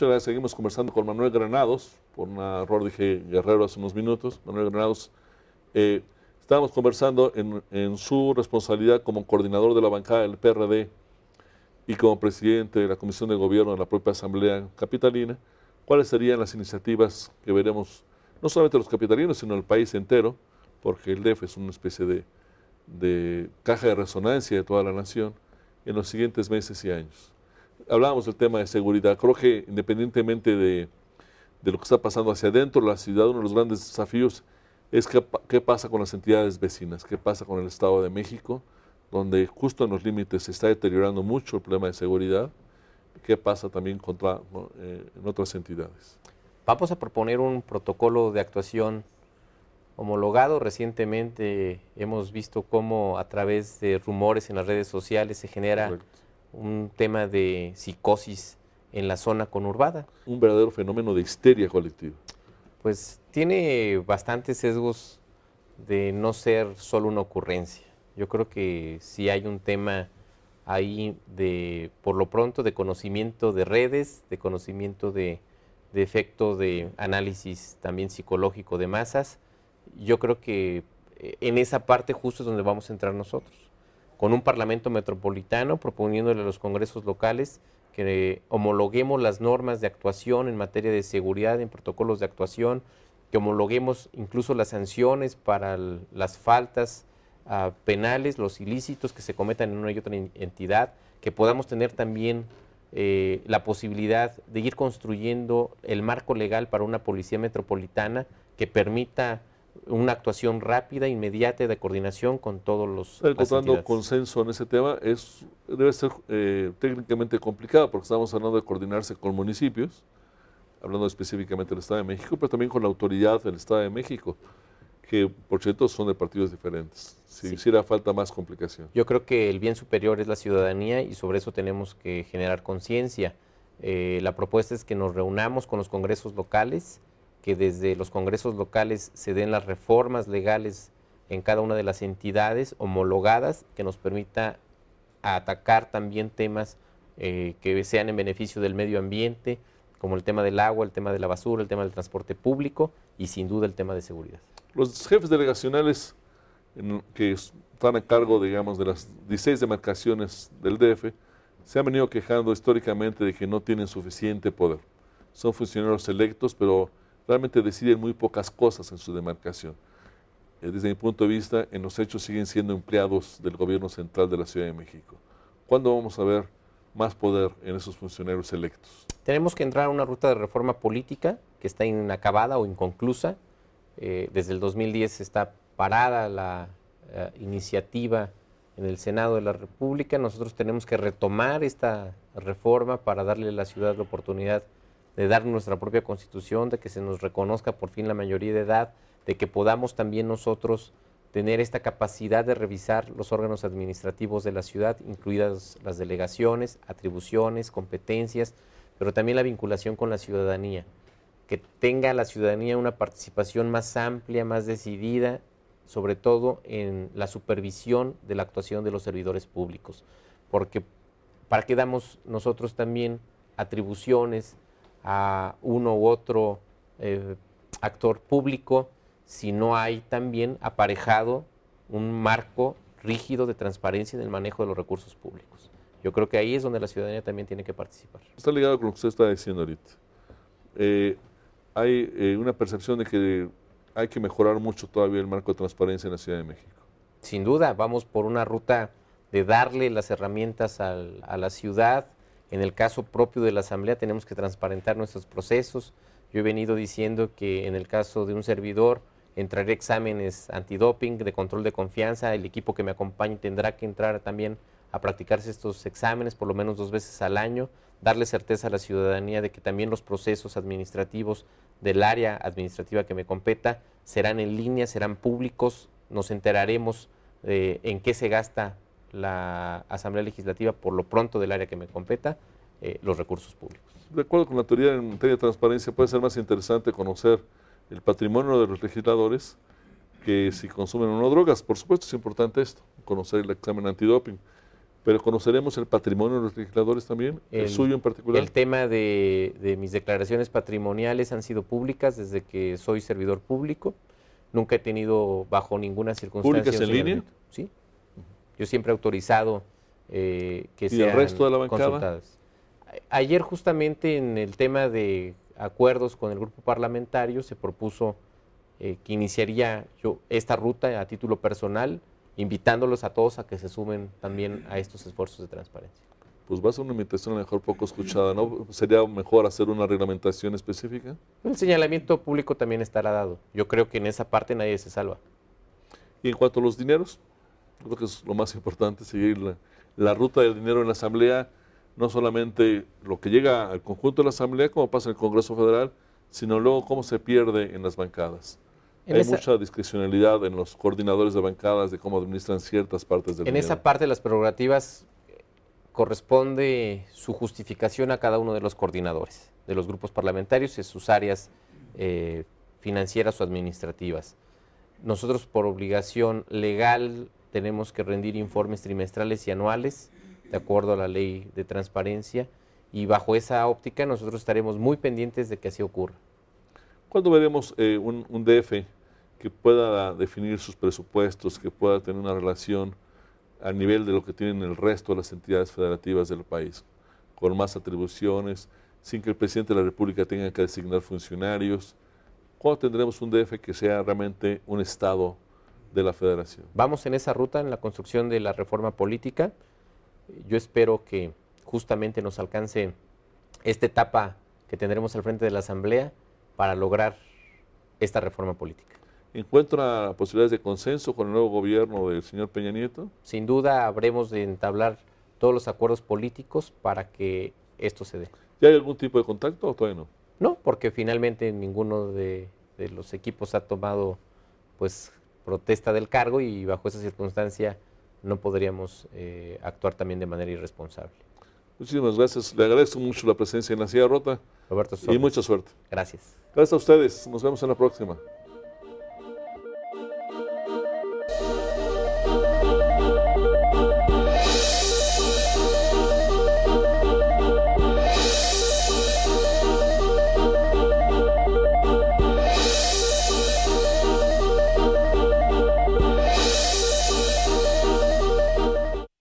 muchas gracias. Seguimos conversando con Manuel Granados. Por un error dije Guerrero hace unos minutos. Manuel Granados, eh, estábamos conversando en, su responsabilidad como coordinador de la bancada del PRD y como presidente de la Comisión de Gobierno de la propia Asamblea Capitalina. ¿Cuáles serían las iniciativas que veremos, no solamente los capitalinos, sino el país entero? Porque el DEF es una especie de caja de resonancia de toda la nación en los siguientes meses y años hablábamos del tema de seguridad. Creo que independientemente de, lo que está pasando hacia adentro de la ciudad, uno de los grandes desafíos es qué, pasa con las entidades vecinas, qué pasa con el Estado de México, donde justo en los límites se está deteriorando mucho el problema de seguridad, qué pasa también contra, eh, en otras entidades. Vamos a proponer un protocolo de actuación homologado. Recientemente hemos visto cómo a través de rumores en las redes sociales se genera un tema de psicosis en la zona conurbada. Un verdadero fenómeno de histeria colectiva. Pues tiene bastantes sesgos de no ser solo una ocurrencia. Yo creo que si hay un tema ahí de, por lo pronto, de conocimiento de redes, de conocimiento de, de efecto de análisis también psicológico de masas, yo creo que eh, en esa parte justo es donde vamos a entrar nosotros con un Parlamento metropolitano, proponiéndole a los congresos locales que homologuemos las normas de actuación en materia de seguridad, en protocolos de actuación, que homologuemos incluso las sanciones para las faltas ah, penales, los ilícitos que se cometan en una y otra entidad, que podamos tener también eh, la posibilidad de ir construyendo el marco legal para una policía metropolitana que permita una actuación rápida, inmediata de coordinación con todos los. Encontrando consenso en ese tema es debe ser eh, técnicamente complicado porque estamos hablando de coordinarse con municipios, hablando específicamente del Estado de México, pero también con la autoridad del Estado de México, que por cierto son de partidos diferentes. Si hiciera falta más complicación. Yo creo que el bien superior es la ciudadanía y sobre eso tenemos que generar conciencia. Eh, la propuesta es que nos reunamos con los congresos locales que desde los congresos locales se den las reformas legales en cada una de las entidades homologadas que nos permita atacar también temas eh, que sean en beneficio del medio ambiente, como el tema del agua, el tema de la basura, el tema del transporte público y sin duda el tema de seguridad. Los jefes delegacionales que están a cargo, digamos, de las 16 demarcaciones del DF, se han venido quejando históricamente de que no tienen suficiente poder. Son funcionarios electos, pero realmente deciden muy pocas cosas en su demarcación. Eh, desde mi punto de vista, en los hechos siguen siendo empleados del gobierno central de la Ciudad de México. ¿Cuándo vamos a ver más poder en esos funcionarios electos? Tenemos que entrar a una ruta de reforma política que está inacabada o inconclusa. Eh, desde el 2010 está parada la eh, iniciativa en el Senado de la República. Nosotros tenemos que retomar esta reforma para darle a la ciudad la oportunidad de dar nuestra propia constitución, de que se nos reconozca por fin la mayoría de edad, de que podamos también nosotros tener esta capacidad de revisar los órganos administrativos de la ciudad, incluidas las delegaciones, atribuciones, competencias, pero también la vinculación con la ciudadanía, que tenga la ciudadanía una participación más amplia, más decidida, sobre todo en la supervisión de la actuación de los servidores públicos, porque para qué damos nosotros también atribuciones, a uno u otro eh, actor público si no hay también aparejado un marco rígido de transparencia en el manejo de los recursos públicos. Yo creo que ahí es donde la ciudadanía también tiene que participar. Está ligado con lo que usted está diciendo ahorita. Eh, hay eh, una percepción de que hay que mejorar mucho todavía el marco de transparencia en la Ciudad de México. Sin duda, vamos por una ruta de darle las herramientas a la ciudad, en el caso propio de la Asamblea tenemos que transparentar nuestros procesos. Yo he venido diciendo que en el caso de un servidor entraré exámenes antidoping, de control de confianza. El equipo que me acompañe tendrá que entrar también a practicarse estos exámenes por lo menos dos veces al año, darle certeza a la ciudadanía de que también los procesos administrativos del área administrativa que me competa serán en línea, serán públicos, nos enteraremos eh, en qué se gasta la Asamblea Legislativa, por lo pronto del área que me competa, eh, los recursos públicos. De acuerdo con la teoría en materia de transparencia, puede ser más interesante conocer el patrimonio de los legisladores que si consumen o no drogas. Por supuesto es importante esto, conocer el examen antidoping, pero conoceremos el patrimonio de los legisladores también, el, suyo en particular. El tema de, de, mis declaraciones patrimoniales han sido públicas desde que soy servidor público. Nunca he tenido bajo ninguna circunstancia. ¿Públicas en línea? Sí. Yo siempre he autorizado eh, que ¿Y el resto de la Ayer justamente en el tema de acuerdos con el grupo parlamentario se propuso eh, que iniciaría yo esta ruta a título personal, invitándolos a todos a que se sumen también a estos esfuerzos de transparencia. Pues va a ser una invitación a lo mejor poco escuchada, ¿no? ¿Sería mejor hacer una reglamentación específica? El señalamiento público también estará dado. Yo creo que en esa parte nadie se salva. ¿Y en cuanto a los dineros? creo que es lo más importante, seguir la, ruta del dinero en la Asamblea, no solamente lo que llega al conjunto de la Asamblea, como pasa en el Congreso Federal, sino luego cómo se pierde en las bancadas. Hay mucha discrecionalidad en los coordinadores de bancadas de cómo administran ciertas partes del dinero. En esa parte de las prerrogativas eh, corresponde su justificación a cada uno de los coordinadores, de los grupos parlamentarios en sus áreas eh, financieras o administrativas. Nosotros por obligación legal tenemos que rendir informes trimestrales y anuales, de acuerdo a la ley de transparencia, y bajo esa óptica nosotros estaremos muy pendientes de que así ocurra. ¿Cuándo veremos eh, un, un, DF que pueda definir sus presupuestos, que pueda tener una relación a nivel de lo que tienen el resto de las entidades federativas del país, con más atribuciones, sin que el presidente de la República tenga que designar funcionarios? ¿Cuándo tendremos un DF que sea realmente un Estado de la federación. Vamos en esa ruta, en la construcción de la reforma política. Yo espero que justamente nos alcance esta etapa que tendremos al frente de la Asamblea para lograr esta reforma política. ¿Encuentra posibilidades de consenso con el nuevo gobierno del señor Peña Nieto? Sin duda habremos de entablar todos los acuerdos políticos para que esto se dé. ¿Ya hay algún tipo de contacto o todavía no? No, porque finalmente ninguno de, de los equipos ha tomado pues protesta del cargo y bajo esa circunstancia no podríamos eh, actuar también de manera irresponsable. Muchísimas gracias. Le agradezco mucho la presencia en la ciudad rota. Y mucha suerte. Gracias. Gracias a ustedes. Nos vemos en la próxima.